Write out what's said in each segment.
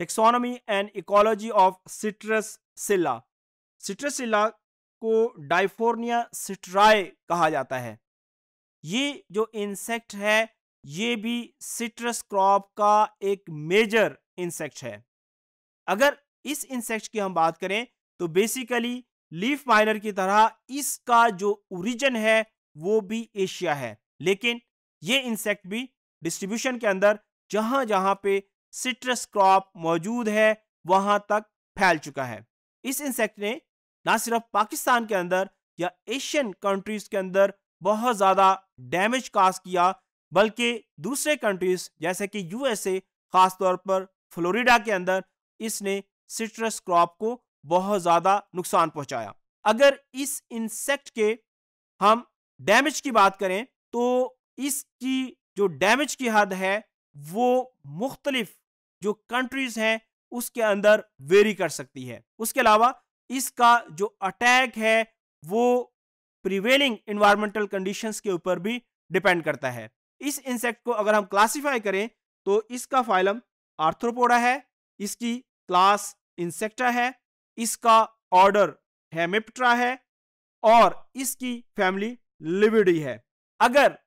taxonomy and ecology of citrus psylla citrus psylla को डाइफोर्निया सिट्राए कहा जाता है ये जो इंसेक्ट है ये भी सिट्रस क्रॉप का एक मेजर इंसेक्ट है अगर इस इंसेक्ट की हम बात करें तो बेसिकली लीफ माइनर की तरह इसका जो ओरिजिन है वो भी एशिया है लेकिन ये इंसेक्ट भी डिस्ट्रीब्यूशन के अंदर जहां जहां पे सिट्रस क्रॉप मौजूद है वहां तक फैल चुका है इस इंसेक्ट ने ना सिर्फ पाकिस्तान के अंदर या एशियन कंट्रीज के अंदर बहुत ज़्यादा डैमेज काज किया बल्कि दूसरे कंट्रीज जैसे कि यूएसए खास तौर पर फ्लोरिडा के अंदर इसने सिट्रस क्रॉप को बहुत ज़्यादा नुकसान पहुंचाया अगर इस इंसेक्ट के हम डैमेज की बात करें तो इसकी जो डैमेज की हद है वो मुख्तलिफ जो कंट्रीज हैं उसके अंदर वेरी कर सकती है उसके अलावा इसका जो अटैक है वो प्रिवेलिंग इन्वायरमेंटल कंडीशंस के ऊपर भी डिपेंड करता है इस इंसेक्ट को अगर हम क्लासिफाई करें तो इसका फाइलम आर्थ्रोपोडा है इसकी क्लास इंसेक्टा है इसका ऑर्डर हेमिप्ट्रा है और इसकी फैमिली लिविडी है अगर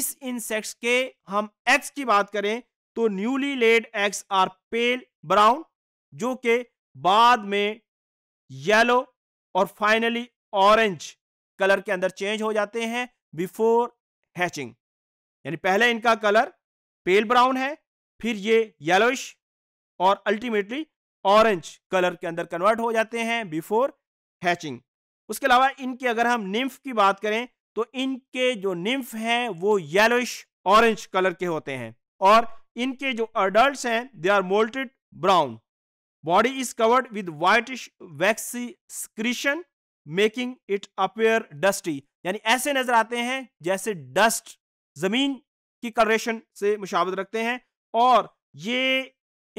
इस इंसेक्ट्स के हम एक्स की बात करें तो newly laid eggs are pale brown जो के बाद में येलो और फाइनली ऑरेंज कलर के अंदर चेंज हो जाते हैं बिफोर हैचिंग यानी पहले इनका कलर पेल ब्राउन है फिर ये येलोइश और अल्टीमेटली ऑरेंज कलर के अंदर कन्वर्ट हो जाते हैं बिफोर हैचिंग उसके अलावा इनके अगर हम निम्फ की बात करें तो इनके जो निम्फ हैं वो येलोइश ऑरेंज कलर के होते हैं और इनके जो अडल्ट हैं they are molted brown body is covered with whitish waxy secretion making it appear dusty यानी ऐसे नजर आते हैं जैसे डस्ट जमीन की कलरेशन से मुशावत रखते हैं और ये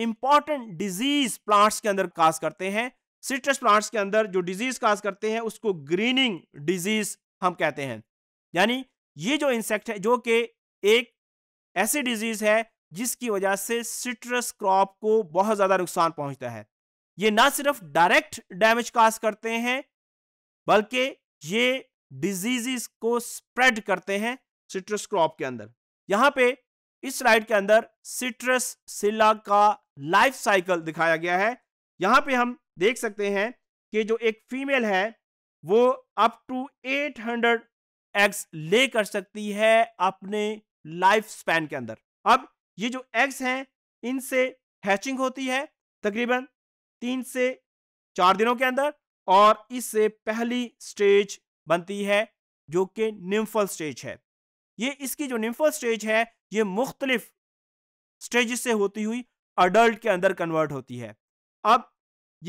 इंपॉर्टेंट डिजीज प्लांट्स के अंदर काज करते हैं सिट्रस प्लांट्स के अंदर जो डिजीज काज करते हैं उसको ग्रीनिंग डिजीज हम कहते हैं यानी ये जो इंसेक्ट है जो कि एक ऐसी डिजीज है जिसकी वजह से सिट्रस क्रॉप को बहुत ज़्यादा नुकसान पहुंचता है ये ना सिर्फ डायरेक्ट डैमेज काज करते हैं बल्कि ये डिजीजेस को स्प्रेड करते हैं सिट्रस क्रॉप के अंदर यहां पे इस स्लाइड के अंदर सिट्रस सिला का लाइफ साइकिल दिखाया गया है यहां पे हम देख सकते हैं कि जो एक फीमेल है वो अप टू 800 एग्स ले कर सकती है अपने लाइफ स्पैन के अंदर अब ये जो एग्स हैं इनसे हैचिंग होती है तकरीबन तीन से चार दिनों के अंदर और इससे पहली स्टेज बनती है जो कि निम्फल स्टेज है ये इसकी जो निम्फल स्टेज है ये मुख्तलिफ स्टेज से होती हुई अडल्ट के अंदर कन्वर्ट होती है अब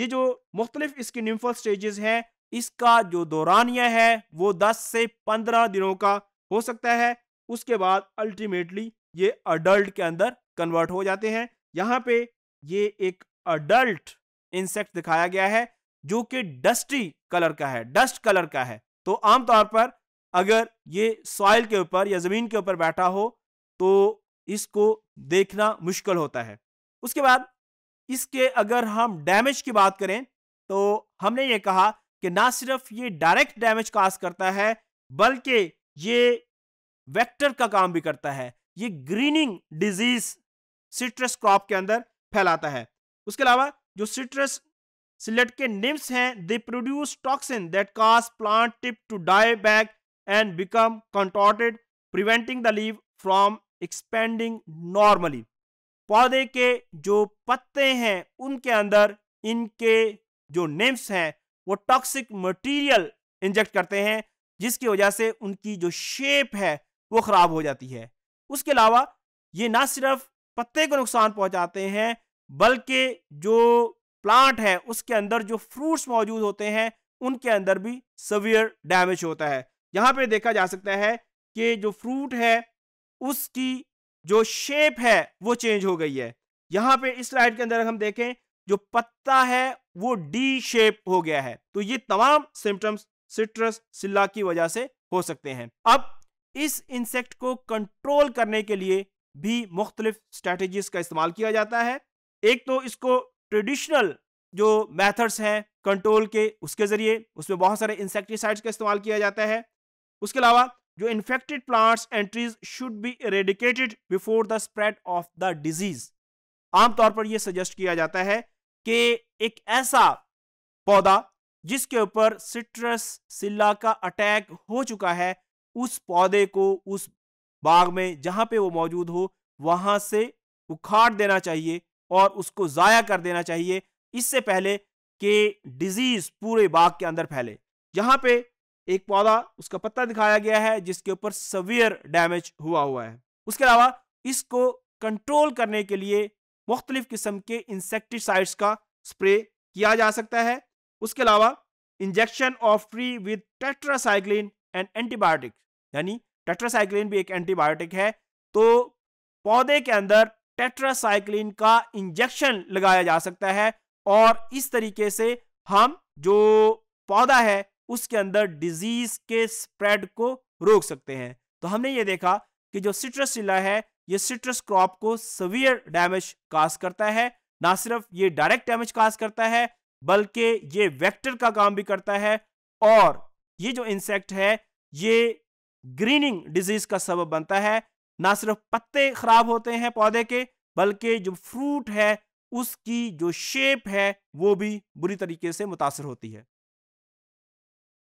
ये जो मुख्तलिफ इसकी निम्फल स्टेजेस हैं इसका जो दौरानिया है वो 10 से 15 दिनों का हो सकता है उसके बाद अल्टीमेटली ये अडल्ट के अंदर कन्वर्ट हो जाते हैं यहाँ पे ये एक अडल्ट इंसेक्ट दिखाया गया है जो कि डस्टी कलर का है डस्ट कलर का है तो आमतौर पर अगर ये सॉइल के ऊपर या ज़मीन के ऊपर बैठा हो तो इसको देखना मुश्किल होता है उसके बाद इसके अगर हम डैमेज की बात करें तो हमने ये कहा कि ना सिर्फ ये डायरेक्ट डैमेज काज करता है बल्कि ये वेक्टर का काम भी करता है ये ग्रीनिंग डिजीज सिट्रस क्रॉप के अंदर फैलाता है उसके अलावा जो सिट्रस सिलेट के निम्स हैं they produce toxin that cause plant tip to die back and become contorted preventing the leave from expanding normally पौधे के जो पत्ते हैं उनके अंदर इनके जो निम्स हैं वो टॉक्सिक मटेरियल इंजेक्ट करते हैं जिसकी वजह से उनकी जो शेप है वो ख़राब हो जाती है उसके अलावा ये ना सिर्फ पत्ते को नुकसान पहुंचाते हैं बल्कि जो प्लांट है उसके अंदर जो फ्रूट्स मौजूद होते हैं उनके अंदर भी सवियर डैमेज होता है यहाँ पे देखा जा सकता है कि जो फ्रूट है उसकी जो शेप है वो चेंज हो गई है यहाँ पे इस स्लाइड के अंदर हम देखें जो पत्ता है वो डी शेप हो गया है तो ये तमाम सिम्टम्स सिट्रस सिल्ला की वजह से हो सकते हैं अब इस इंसेक्ट को कंट्रोल करने के लिए भी मुख्तलिफ स्ट्रैटेजीज का इस्तेमाल किया जाता है एक तो इसको ट्रेडिशनल जो मेथड्स हैं कंट्रोल के उसके ज़रिए उसमें बहुत सारे इंसेक्टिसाइड्स का इस्तेमाल किया जाता है उसके अलावा जो infected plants and trees should be eradicated before the spread of the disease आमतौर पर यह सजेस्ट किया जाता है कि एक ऐसा पौधा जिसके ऊपर सिट्रस सिल्ला का अटैक हो चुका है उस पौधे को उस बाग में जहां पे वो मौजूद हो वहां से उखाड़ देना चाहिए और उसको ज़ाया कर देना चाहिए इससे पहले कि डिजीज़ पूरे बाग के अंदर फैले यहां पे एक पौधा उसका पत्ता दिखाया गया है जिसके ऊपर सवियर डैमेज हुआ हुआ है उसके अलावा इसको कंट्रोल करने के लिए मुख्तलिफ़ किस्म के इंसेक्टिसाइड्स का स्प्रे किया जा सकता है उसके अलावा injection of tree with tetracycline an antibiotic यानी टेट्रासाइक्लिन भी एक एंटीबायोटिक है तो पौधे के अंदर टेट्रासाइक्लिन का इंजेक्शन लगाया जा सकता है और इस तरीके से हम जो पौधा है उसके अंदर डिजीज के स्प्रेड को रोक सकते हैं तो हमने ये देखा कि जो सिट्रस चिल्ला है ये सिट्रस क्रॉप को सवियर डैमेज काज करता है ना सिर्फ ये डायरेक्ट डैमेज काज करता है बल्कि ये वेक्टर का काम भी करता है और ये जो इंसेक्ट है ये ग्रीनिंग डिजीज का सबब बनता है ना सिर्फ पत्ते खराब होते हैं पौधे के बल्कि जो फ्रूट है उसकी जो शेप है वो भी बुरी तरीके से मुतासर होती है